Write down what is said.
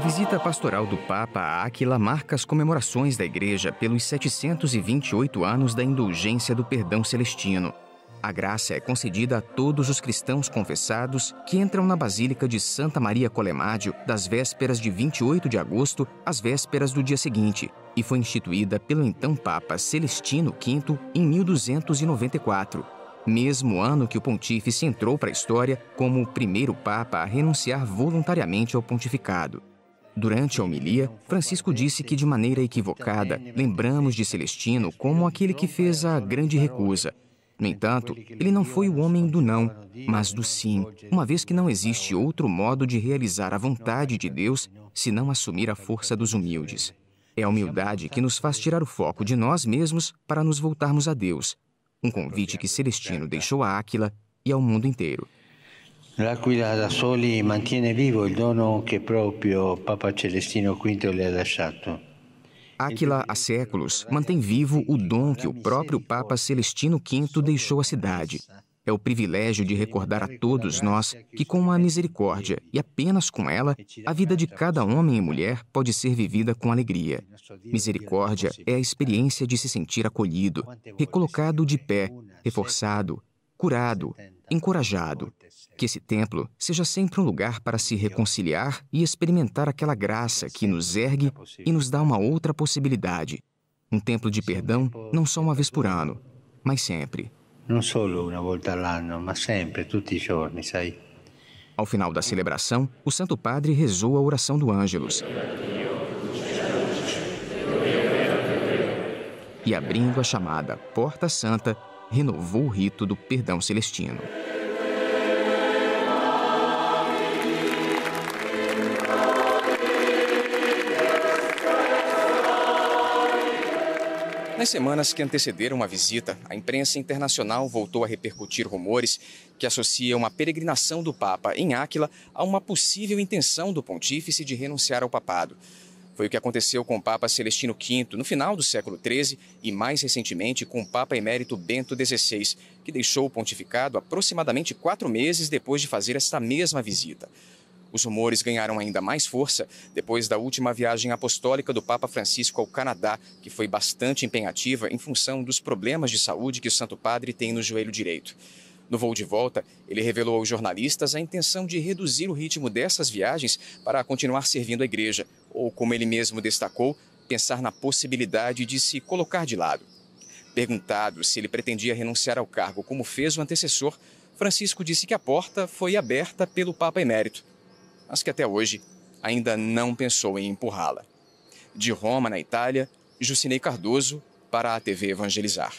A visita pastoral do Papa à Áquila marca as comemorações da Igreja pelos 728 anos da indulgência do perdão celestino. A graça é concedida a todos os cristãos confessados que entram na Basílica de Santa Maria Colemádio das vésperas de 28 de agosto às vésperas do dia seguinte e foi instituída pelo então Papa Celestino V em 1294, mesmo ano que o pontífice entrou para a história como o primeiro Papa a renunciar voluntariamente ao pontificado. Durante a homilia, Francisco disse que, de maneira equivocada, lembramos de Celestino como aquele que fez a grande recusa. No entanto, ele não foi o homem do não, mas do sim, uma vez que não existe outro modo de realizar a vontade de Deus se não assumir a força dos humildes. É a humildade que nos faz tirar o foco de nós mesmos para nos voltarmos a Deus. Um convite que Celestino deixou a Áquila e ao mundo inteiro. L'Aquila da Soli mantiene vivo il dono che proprio Papa Celestino V le ha lasciato. Aquila há séculos, mantém vivo o dom que o próprio Papa Celestino V deixou à cidade. É o privilégio de recordar a todos nós que, com a misericórdia e apenas com ela, a vida de cada homem e mulher pode ser vivida com alegria. Misericórdia é a experiência de se sentir acolhido, recolocado de pé, reforçado, curado, encorajado. Que esse templo seja sempre um lugar para se reconciliar e experimentar aquela graça que nos ergue e nos dá uma outra possibilidade. Um templo de perdão não só uma vez por ano, mas sempre. Não só uma vez por ano mas sempre, todos os dias sai? Ao final da celebração, o Santo Padre rezou a oração do Ângelus. E abrindo a chamada Porta Santa, renovou o rito do perdão celestino. Nas semanas que antecederam a visita, a imprensa internacional voltou a repercutir rumores que associam a peregrinação do Papa em Áquila a uma possível intenção do pontífice de renunciar ao papado. Foi o que aconteceu com o Papa Celestino V no final do século XIII e, mais recentemente, com o Papa Emérito Bento XVI, que deixou o pontificado aproximadamente quatro meses depois de fazer esta mesma visita. Os rumores ganharam ainda mais força depois da última viagem apostólica do Papa Francisco ao Canadá, que foi bastante empenhativa em função dos problemas de saúde que o Santo Padre tem no joelho direito. No voo de volta, ele revelou aos jornalistas a intenção de reduzir o ritmo dessas viagens para continuar servindo a igreja, ou como ele mesmo destacou, pensar na possibilidade de se colocar de lado. Perguntado se ele pretendia renunciar ao cargo como fez o antecessor, Francisco disse que a porta foi aberta pelo Papa Emérito, mas que até hoje ainda não pensou em empurrá-la. De Roma, na Itália, Jucinei Cardoso, para a TV Evangelizar.